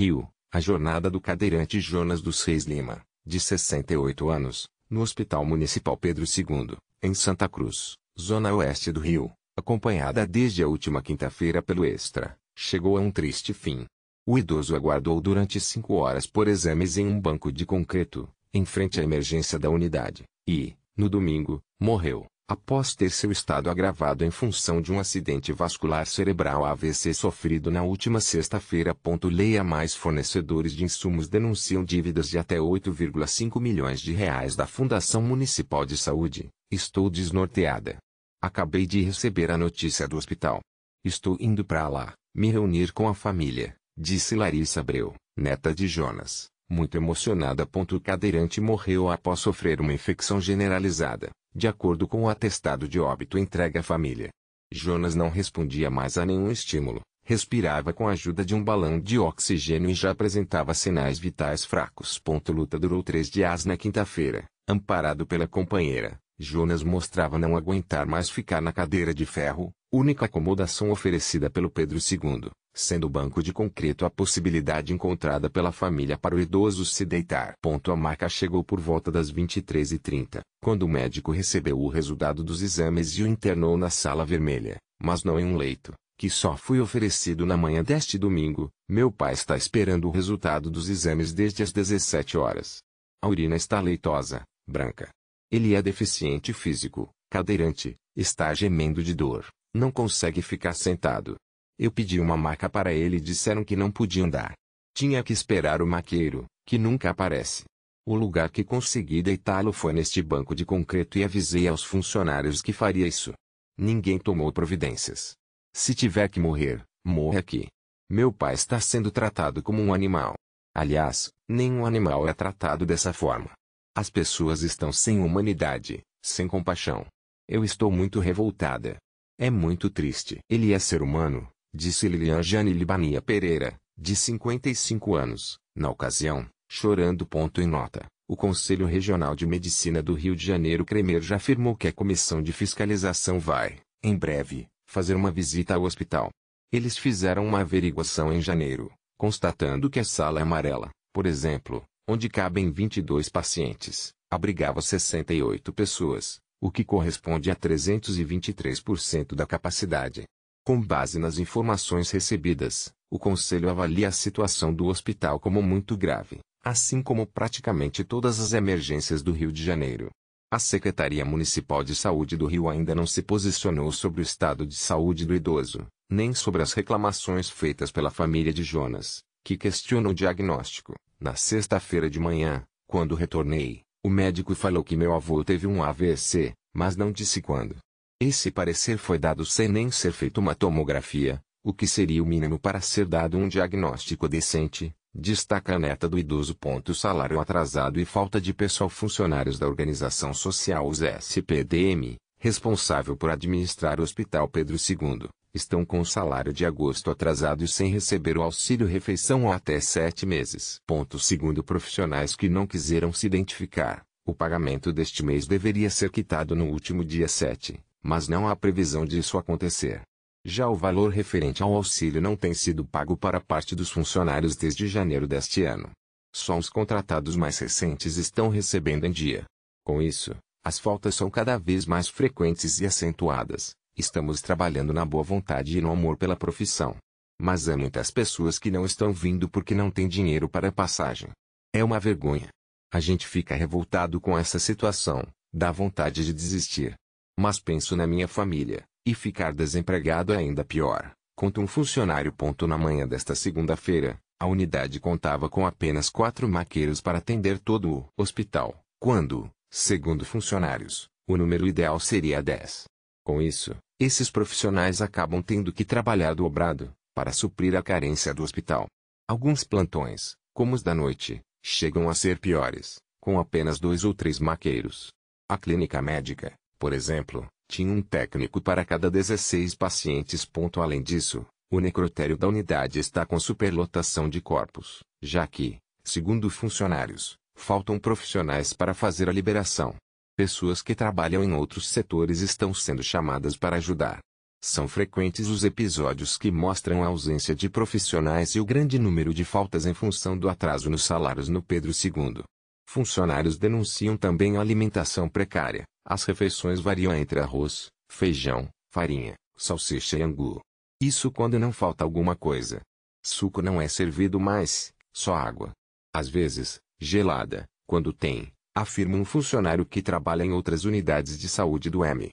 Rio, a jornada do cadeirante Jonas dos Reis Lima, de 68 anos, no Hospital Municipal Pedro II, em Santa Cruz, zona oeste do Rio, acompanhada desde a última quinta-feira pelo Extra, chegou a um triste fim. O idoso aguardou durante cinco horas por exames em um banco de concreto, em frente à emergência da unidade, e, no domingo, morreu após ter seu estado agravado em função de um acidente vascular cerebral AVC sofrido na última sexta-feira. Leia mais fornecedores de insumos denunciam dívidas de até 8,5 milhões de reais da Fundação Municipal de Saúde. Estou desnorteada. Acabei de receber a notícia do hospital. Estou indo para lá, me reunir com a família, disse Larissa Abreu, neta de Jonas, muito emocionada. O cadeirante morreu após sofrer uma infecção generalizada, de acordo com o atestado de óbito entregue à família. Jonas não respondia mais a nenhum estímulo, respirava com a ajuda de um balão de oxigênio e já apresentava sinais vitais fracos. Luta durou três dias na quinta-feira, amparado pela companheira. Jonas mostrava não aguentar mais ficar na cadeira de ferro, única acomodação oferecida pelo Pedro II, sendo o banco de concreto a possibilidade encontrada pela família para o idoso se deitar. Ponto a marca chegou por volta das 23h30, quando o médico recebeu o resultado dos exames e o internou na sala vermelha, mas não em um leito, que só foi oferecido na manhã deste domingo. Meu pai está esperando o resultado dos exames desde as 17 horas. A urina está leitosa, branca. Ele é deficiente físico, cadeirante, está gemendo de dor não consegue ficar sentado. Eu pedi uma maca para ele e disseram que não podiam dar. Tinha que esperar o maqueiro, que nunca aparece. O lugar que consegui deitá-lo foi neste banco de concreto e avisei aos funcionários que faria isso. Ninguém tomou providências. Se tiver que morrer, morra aqui. Meu pai está sendo tratado como um animal. Aliás, nenhum animal é tratado dessa forma. As pessoas estão sem humanidade, sem compaixão. Eu estou muito revoltada. É muito triste. Ele é ser humano, disse Lilian Jane Libania Pereira, de 55 anos, na ocasião, chorando. Ponto em nota. O Conselho Regional de Medicina do Rio de Janeiro Cremer já afirmou que a comissão de fiscalização vai, em breve, fazer uma visita ao hospital. Eles fizeram uma averiguação em janeiro, constatando que a sala é amarela, por exemplo, onde cabem 22 pacientes, abrigava 68 pessoas, o que corresponde a 323% da capacidade. Com base nas informações recebidas, o Conselho avalia a situação do hospital como muito grave, assim como praticamente todas as emergências do Rio de Janeiro. A Secretaria Municipal de Saúde do Rio ainda não se posicionou sobre o estado de saúde do idoso, nem sobre as reclamações feitas pela família de Jonas, que questiona o diagnóstico. Na sexta-feira de manhã, quando retornei, o médico falou que meu avô teve um AVC, mas não disse quando. Esse parecer foi dado sem nem ser feita uma tomografia, o que seria o mínimo para ser dado um diagnóstico decente, destaca a neta do idoso. Ponto salário atrasado e falta de pessoal funcionários da organização social USPDM, responsável por administrar o Hospital Pedro II, estão com o salário de agosto atrasado e sem receber o auxílio-refeição há até sete meses. Ponto segundo profissionais que não quiseram se identificar, o pagamento deste mês deveria ser quitado no último dia 7, mas não há previsão disso acontecer. Já o valor referente ao auxílio não tem sido pago para parte dos funcionários desde janeiro deste ano. Só os contratados mais recentes estão recebendo em dia. Com isso, as faltas são cada vez mais frequentes e acentuadas. Estamos trabalhando na boa vontade e no amor pela profissão. Mas há muitas pessoas que não estão vindo porque não têm dinheiro para a passagem. É uma vergonha. A gente fica revoltado com essa situação, dá vontade de desistir. Mas penso na minha família, e ficar desempregado é ainda pior. Conta um funcionário. Ponto na manhã desta segunda-feira, a unidade contava com apenas quatro maqueiros para atender todo o hospital, quando, segundo funcionários, o número ideal seria 10. Com isso, esses profissionais acabam tendo que trabalhar dobrado, para suprir a carência do hospital. Alguns plantões, como os da noite, chegam a ser piores, com apenas dois ou três maqueiros. A clínica médica, por exemplo, tinha um técnico para cada 16 pacientes. Além disso, o necrotério da unidade está com superlotação de corpos, já que, segundo funcionários, faltam profissionais para fazer a liberação. Pessoas que trabalham em outros setores estão sendo chamadas para ajudar. São frequentes os episódios que mostram a ausência de profissionais e o grande número de faltas em função do atraso nos salários no Pedro II. Funcionários denunciam também a alimentação precária. As refeições variam entre arroz, feijão, farinha, salsicha e angu. Isso quando não falta alguma coisa. Suco não é servido mais, só água. Às vezes, gelada, quando tem, afirma um funcionário que trabalha em outras unidades de saúde do M.